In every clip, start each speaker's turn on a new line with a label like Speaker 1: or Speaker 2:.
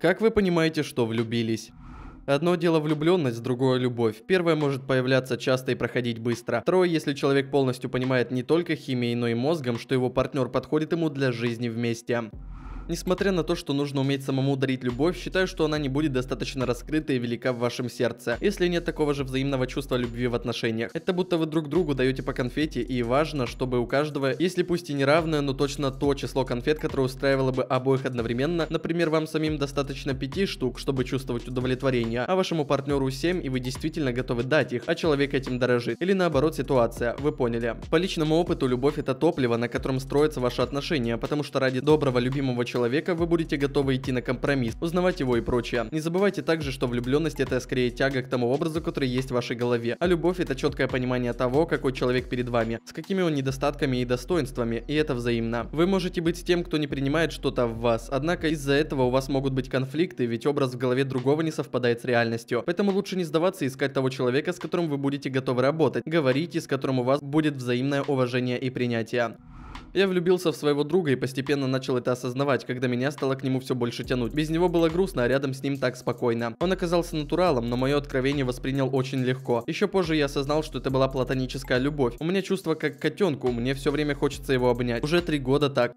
Speaker 1: Как вы понимаете, что влюбились? Одно дело влюбленность, другое любовь. Первое может появляться часто и проходить быстро. Второе, если человек полностью понимает не только химией, но и мозгом, что его партнер подходит ему для жизни вместе. Несмотря на то, что нужно уметь самому дарить любовь, считаю, что она не будет достаточно раскрыта и велика в вашем сердце, если нет такого же взаимного чувства любви в отношениях. Это будто вы друг другу даете по конфете, и важно, чтобы у каждого, если пусть и неравное, но точно то число конфет, которое устраивало бы обоих одновременно, например, вам самим достаточно 5 штук, чтобы чувствовать удовлетворение, а вашему партнеру 7, и вы действительно готовы дать их, а человек этим дорожит. Или наоборот ситуация, вы поняли. По личному опыту, любовь это топливо, на котором строятся ваши отношения, потому что ради доброго любимого человека человека вы будете готовы идти на компромисс, узнавать его и прочее. Не забывайте также, что влюбленность это скорее тяга к тому образу, который есть в вашей голове, а любовь это четкое понимание того, какой человек перед вами, с какими он недостатками и достоинствами, и это взаимно. Вы можете быть тем, кто не принимает что-то в вас, однако из-за этого у вас могут быть конфликты, ведь образ в голове другого не совпадает с реальностью. Поэтому лучше не сдаваться и искать того человека, с которым вы будете готовы работать, говорить и с которым у вас будет взаимное уважение и принятие. Я влюбился в своего друга и постепенно начал это осознавать, когда меня стало к нему все больше тянуть. Без него было грустно, а рядом с ним так спокойно. Он оказался натуралом, но мое откровение воспринял очень легко. Еще позже я осознал, что это была платоническая любовь. У меня чувство как котенку, мне все время хочется его обнять. Уже три года так.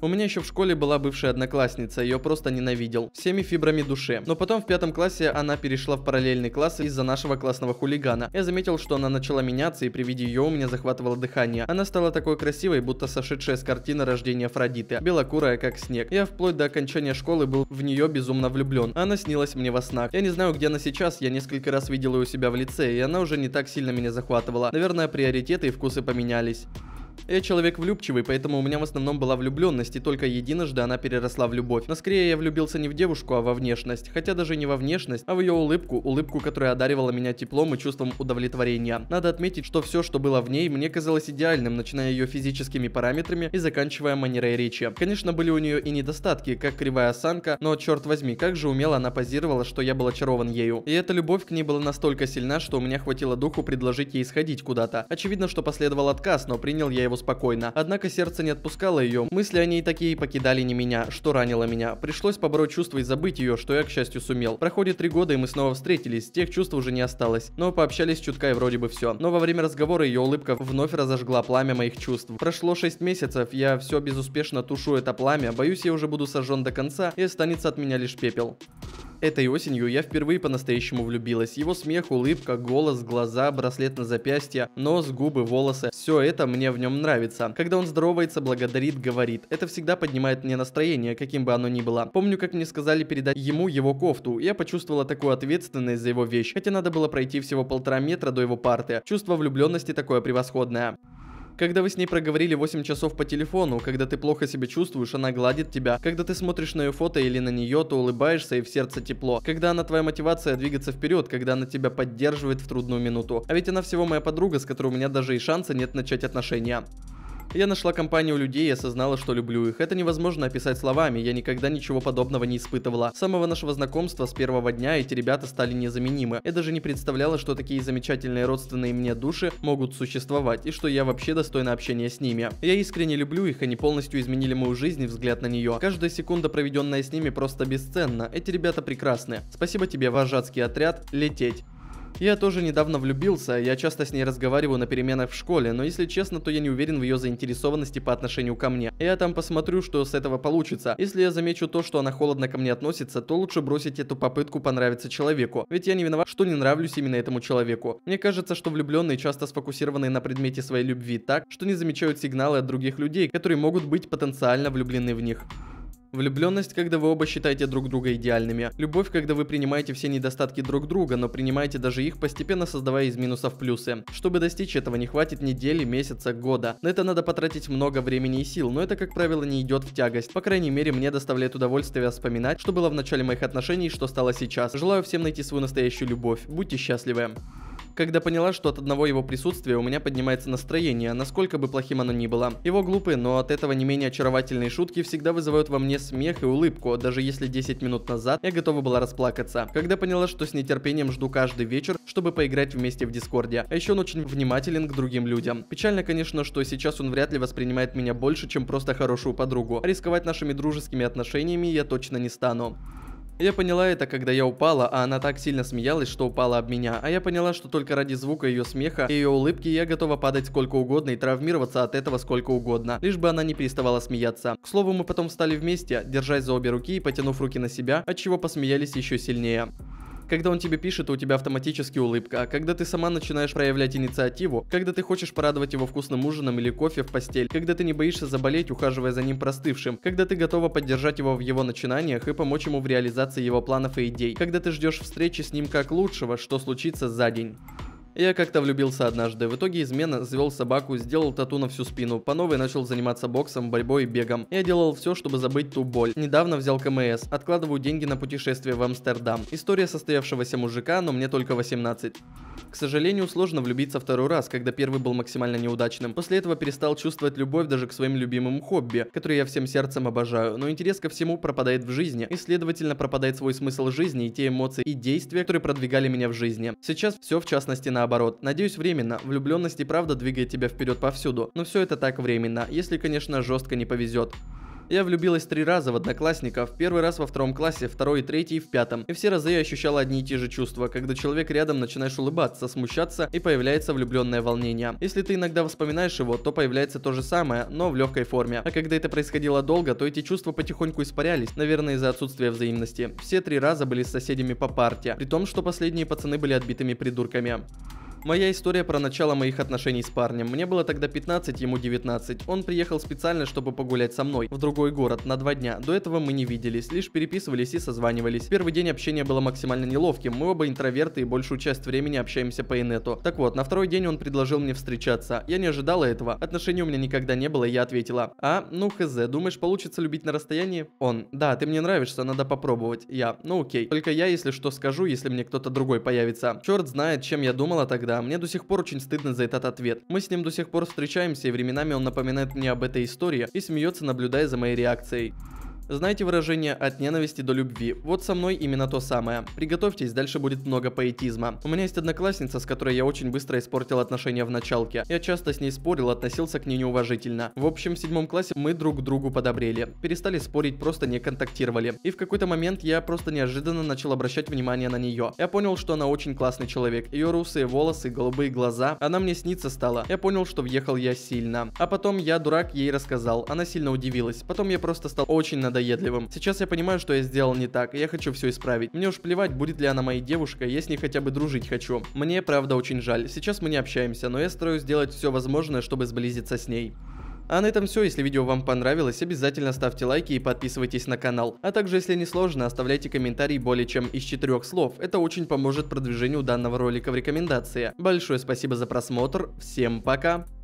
Speaker 1: У меня еще в школе была бывшая одноклассница, ее просто ненавидел. Всеми фибрами души. Но потом в пятом классе она перешла в параллельный класс из-за нашего классного хулигана. Я заметил, что она начала меняться, и при виде ее у меня захватывало дыхание. Она стала такой красивой, будто сошедшая с картины рождения Афродиты. Белокурая, как снег. Я вплоть до окончания школы был в нее безумно влюблен. Она снилась мне во снах. Я не знаю, где она сейчас, я несколько раз видел ее у себя в лице, и она уже не так сильно меня захватывала. Наверное, приоритеты и вкусы поменялись. Я человек влюбчивый, поэтому у меня в основном была влюбленность, и только единожды она переросла в любовь. Но скорее я влюбился не в девушку, а во внешность. Хотя даже не во внешность, а в ее улыбку, улыбку, которая одаривала меня теплом и чувством удовлетворения. Надо отметить, что все, что было в ней, мне казалось идеальным, начиная ее физическими параметрами и заканчивая манерой речи. Конечно, были у нее и недостатки, как кривая осанка, но черт возьми, как же умело она позировала, что я был очарован ею. И эта любовь к ней была настолько сильна, что у меня хватило духу предложить ей сходить куда-то. Очевидно, что последовал отказ, но принял я его спокойно. Однако сердце не отпускало ее, мысли о ней такие покидали не меня, что ранило меня. Пришлось побороть чувства и забыть ее, что я, к счастью, сумел. Проходит три года, и мы снова встретились, тех чувств уже не осталось. Но пообщались чутка и вроде бы все. Но во время разговора ее улыбка вновь разожгла пламя моих чувств. Прошло 6 месяцев, я все безуспешно тушу это пламя, боюсь я уже буду сожжен до конца и останется от меня лишь пепел. Этой осенью я впервые по-настоящему влюбилась. Его смех, улыбка, голос, глаза, браслет на запястье, нос, губы, волосы. Все это мне в нем нравится. Когда он здоровается, благодарит, говорит. Это всегда поднимает мне настроение, каким бы оно ни было. Помню, как мне сказали передать ему его кофту. Я почувствовала такую ответственность за его вещь, хотя надо было пройти всего полтора метра до его парты. Чувство влюбленности такое превосходное. Когда вы с ней проговорили 8 часов по телефону, когда ты плохо себя чувствуешь, она гладит тебя. Когда ты смотришь на ее фото или на нее, то улыбаешься и в сердце тепло. Когда она твоя мотивация двигаться вперед, когда она тебя поддерживает в трудную минуту. А ведь она всего моя подруга, с которой у меня даже и шанса нет начать отношения. Я нашла компанию людей и осознала, что люблю их. Это невозможно описать словами, я никогда ничего подобного не испытывала. С самого нашего знакомства, с первого дня, эти ребята стали незаменимы. Я даже не представляла, что такие замечательные родственные мне души могут существовать, и что я вообще достойна общения с ними. Я искренне люблю их, они полностью изменили мою жизнь и взгляд на нее. Каждая секунда, проведенная с ними, просто бесценна. Эти ребята прекрасны. Спасибо тебе, вожатский отряд. Лететь. Я тоже недавно влюбился, я часто с ней разговариваю на переменах в школе, но если честно, то я не уверен в ее заинтересованности по отношению ко мне. Я там посмотрю, что с этого получится. Если я замечу то, что она холодно ко мне относится, то лучше бросить эту попытку понравиться человеку. Ведь я не виноват, что не нравлюсь именно этому человеку. Мне кажется, что влюбленные часто сфокусированы на предмете своей любви так, что не замечают сигналы от других людей, которые могут быть потенциально влюблены в них. Влюбленность, когда вы оба считаете друг друга идеальными. Любовь, когда вы принимаете все недостатки друг друга, но принимаете даже их, постепенно создавая из минусов плюсы. Чтобы достичь этого, не хватит недели, месяца, года. На это надо потратить много времени и сил, но это, как правило, не идет в тягость. По крайней мере, мне доставляет удовольствие вспоминать, что было в начале моих отношений и что стало сейчас. Желаю всем найти свою настоящую любовь. Будьте счастливы когда поняла, что от одного его присутствия у меня поднимается настроение, насколько бы плохим оно ни было. Его глупые, но от этого не менее очаровательные шутки всегда вызывают во мне смех и улыбку, даже если 10 минут назад я готова была расплакаться. Когда поняла, что с нетерпением жду каждый вечер, чтобы поиграть вместе в Дискорде. А еще он очень внимателен к другим людям. Печально, конечно, что сейчас он вряд ли воспринимает меня больше, чем просто хорошую подругу. А рисковать нашими дружескими отношениями я точно не стану. Я поняла это, когда я упала, а она так сильно смеялась, что упала об меня, а я поняла, что только ради звука ее смеха и ее улыбки я готова падать сколько угодно и травмироваться от этого сколько угодно, лишь бы она не переставала смеяться. К слову, мы потом встали вместе, держась за обе руки и потянув руки на себя, от чего посмеялись еще сильнее. Когда он тебе пишет, у тебя автоматически улыбка, а когда ты сама начинаешь проявлять инициативу, когда ты хочешь порадовать его вкусным ужином или кофе в постель, когда ты не боишься заболеть, ухаживая за ним простывшим, когда ты готова поддержать его в его начинаниях и помочь ему в реализации его планов и идей, когда ты ждешь встречи с ним как лучшего, что случится за день. Я как-то влюбился однажды. В итоге измена, завел собаку, сделал тату на всю спину. По новой начал заниматься боксом, борьбой и бегом. Я делал все, чтобы забыть ту боль. Недавно взял КМС. Откладываю деньги на путешествие в Амстердам. История состоявшегося мужика, но мне только 18. К сожалению, сложно влюбиться второй раз, когда первый был максимально неудачным. После этого перестал чувствовать любовь даже к своим любимым хобби, которые я всем сердцем обожаю. Но интерес ко всему пропадает в жизни, и следовательно пропадает свой смысл жизни и те эмоции и действия, которые продвигали меня в жизни. Сейчас все в частности на наоборот. Надеюсь, временно. Влюбленность и правда двигает тебя вперед повсюду. Но все это так временно, если, конечно, жестко не повезет. Я влюбилась три раза в одноклассников, первый раз во втором классе, второй, и третий в пятом. И все разы я ощущала одни и те же чувства, когда человек рядом начинаешь улыбаться, смущаться и появляется влюбленное волнение. Если ты иногда вспоминаешь его, то появляется то же самое, но в легкой форме. А когда это происходило долго, то эти чувства потихоньку испарялись, наверное из-за отсутствия взаимности. Все три раза были с соседями по парте, при том, что последние пацаны были отбитыми придурками. Моя история про начало моих отношений с парнем. Мне было тогда 15, ему 19. Он приехал специально, чтобы погулять со мной, в другой город, на два дня. До этого мы не виделись, лишь переписывались и созванивались. Первый день общения было максимально неловким, мы оба интроверты и большую часть времени общаемся по инету. Так вот, на второй день он предложил мне встречаться. Я не ожидала этого, отношений у меня никогда не было, и я ответила. А, ну хз, думаешь, получится любить на расстоянии? Он, да, ты мне нравишься, надо попробовать. Я, ну окей. Только я, если что, скажу, если мне кто-то другой появится. Черт знает, чем я думала тогда тогда. Мне до сих пор очень стыдно за этот ответ. Мы с ним до сих пор встречаемся, и временами он напоминает мне об этой истории и смеется, наблюдая за моей реакцией. Знаете выражение «от ненависти до любви»? Вот со мной именно то самое. Приготовьтесь, дальше будет много поэтизма. У меня есть одноклассница, с которой я очень быстро испортил отношения в началке. Я часто с ней спорил, относился к ней неуважительно. В общем, в седьмом классе мы друг другу подобрели. Перестали спорить, просто не контактировали. И в какой-то момент я просто неожиданно начал обращать внимание на нее. Я понял, что она очень классный человек. Ее русые волосы, голубые глаза. Она мне снится стала. Я понял, что въехал я сильно. А потом я, дурак, ей рассказал. Она сильно удивилась. Потом я просто стал очень надоедать надоедливым. Сейчас я понимаю, что я сделал не так, и я хочу все исправить. Мне уж плевать, будет ли она моей девушкой, я с ней хотя бы дружить хочу. Мне, правда, очень жаль. Сейчас мы не общаемся, но я стараюсь сделать все возможное, чтобы сблизиться с ней. А на этом все, если видео вам понравилось, обязательно ставьте лайки и подписывайтесь на канал. А также, если не сложно, оставляйте комментарий более чем из четырех слов, это очень поможет продвижению данного ролика в рекомендации. Большое спасибо за просмотр, всем пока!